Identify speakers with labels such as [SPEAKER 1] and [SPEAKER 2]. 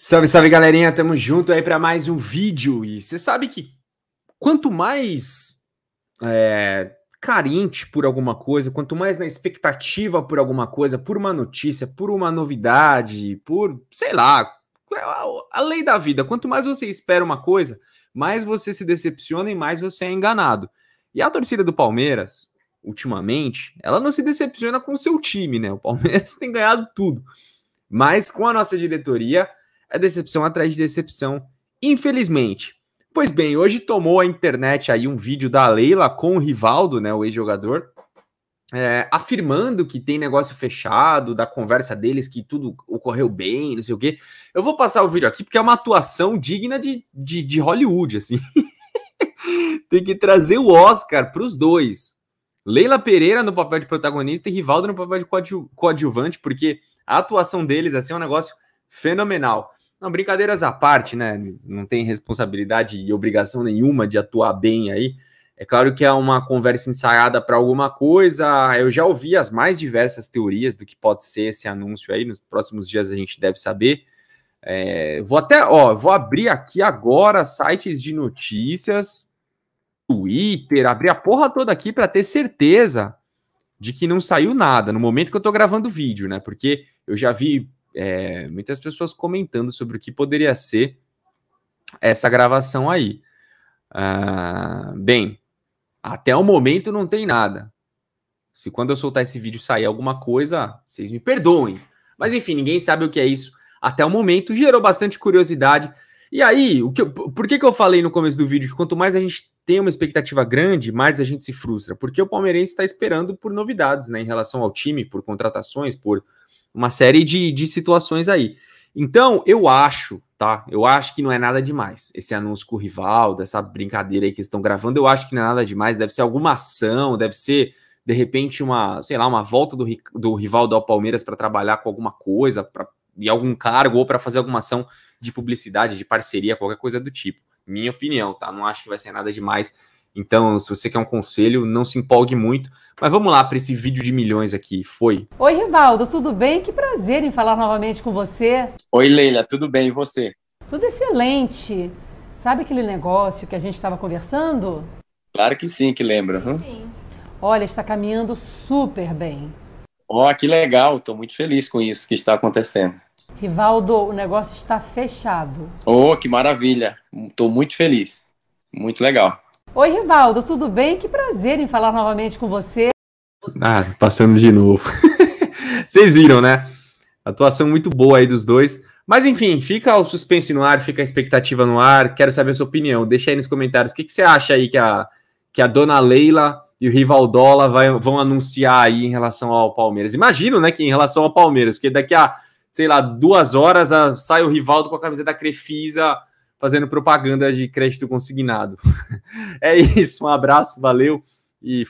[SPEAKER 1] Salve, salve galerinha, tamo junto aí para mais um vídeo. E você sabe que quanto mais é, carente por alguma coisa, quanto mais na expectativa por alguma coisa, por uma notícia, por uma novidade, por sei lá, é a lei da vida, quanto mais você espera uma coisa, mais você se decepciona e mais você é enganado. E a torcida do Palmeiras, ultimamente, ela não se decepciona com o seu time, né? O Palmeiras tem ganhado tudo. Mas com a nossa diretoria, é decepção atrás de decepção, infelizmente. Pois bem, hoje tomou a internet aí um vídeo da Leila com o Rivaldo, né, o ex-jogador, é, afirmando que tem negócio fechado, da conversa deles, que tudo ocorreu bem, não sei o quê. Eu vou passar o vídeo aqui porque é uma atuação digna de, de, de Hollywood, assim. tem que trazer o Oscar para os dois. Leila Pereira no papel de protagonista e Rivaldo no papel de coadju coadjuvante, porque a atuação deles assim, é um negócio fenomenal. Não, brincadeiras à parte, né? Não tem responsabilidade e obrigação nenhuma de atuar bem aí. É claro que é uma conversa ensaiada para alguma coisa. Eu já ouvi as mais diversas teorias do que pode ser esse anúncio aí. Nos próximos dias a gente deve saber. É, vou até, ó, vou abrir aqui agora sites de notícias, Twitter, abrir a porra toda aqui para ter certeza de que não saiu nada no momento que eu estou gravando o vídeo, né? Porque eu já vi é, muitas pessoas comentando sobre o que poderia ser essa gravação aí. Ah, bem, até o momento não tem nada. Se quando eu soltar esse vídeo sair alguma coisa, vocês me perdoem. Mas enfim, ninguém sabe o que é isso até o momento. Gerou bastante curiosidade. E aí, o que, por que, que eu falei no começo do vídeo que quanto mais a gente tem uma expectativa grande, mais a gente se frustra? Porque o palmeirense está esperando por novidades né, em relação ao time, por contratações, por uma série de, de situações aí. Então, eu acho, tá? Eu acho que não é nada demais. Esse anúncio com o rival, dessa brincadeira aí que eles estão gravando, eu acho que não é nada demais. Deve ser alguma ação, deve ser, de repente, uma, sei lá, uma volta do, do rival do Palmeiras para trabalhar com alguma coisa, pra, em algum cargo, ou para fazer alguma ação de publicidade, de parceria, qualquer coisa do tipo. Minha opinião, tá? Não acho que vai ser nada demais então, se você quer um conselho, não se empolgue muito. Mas vamos lá para esse vídeo de milhões aqui. Foi.
[SPEAKER 2] Oi, Rivaldo, tudo bem? Que prazer em falar novamente com você.
[SPEAKER 1] Oi, Leila, tudo bem? E você?
[SPEAKER 2] Tudo excelente. Sabe aquele negócio que a gente estava conversando?
[SPEAKER 1] Claro que sim, que lembra. Hum?
[SPEAKER 2] Sim. Olha, está caminhando super bem.
[SPEAKER 1] Ó, oh, que legal. Estou muito feliz com isso que está acontecendo.
[SPEAKER 2] Rivaldo, o negócio está fechado.
[SPEAKER 1] Oh, que maravilha. Estou muito feliz. Muito legal.
[SPEAKER 2] Oi, Rivaldo, tudo bem? Que prazer em falar novamente com você.
[SPEAKER 1] Ah, passando de novo. Vocês viram, né? Atuação muito boa aí dos dois. Mas enfim, fica o suspense no ar, fica a expectativa no ar. Quero saber a sua opinião. Deixa aí nos comentários o que, que você acha aí que a, que a dona Leila e o Rivaldola vai, vão anunciar aí em relação ao Palmeiras. Imagino, né, que em relação ao Palmeiras, porque daqui a, sei lá, duas horas a, ah, sai o Rivaldo com a camisa da Crefisa fazendo propaganda de crédito consignado. é isso, um abraço, valeu e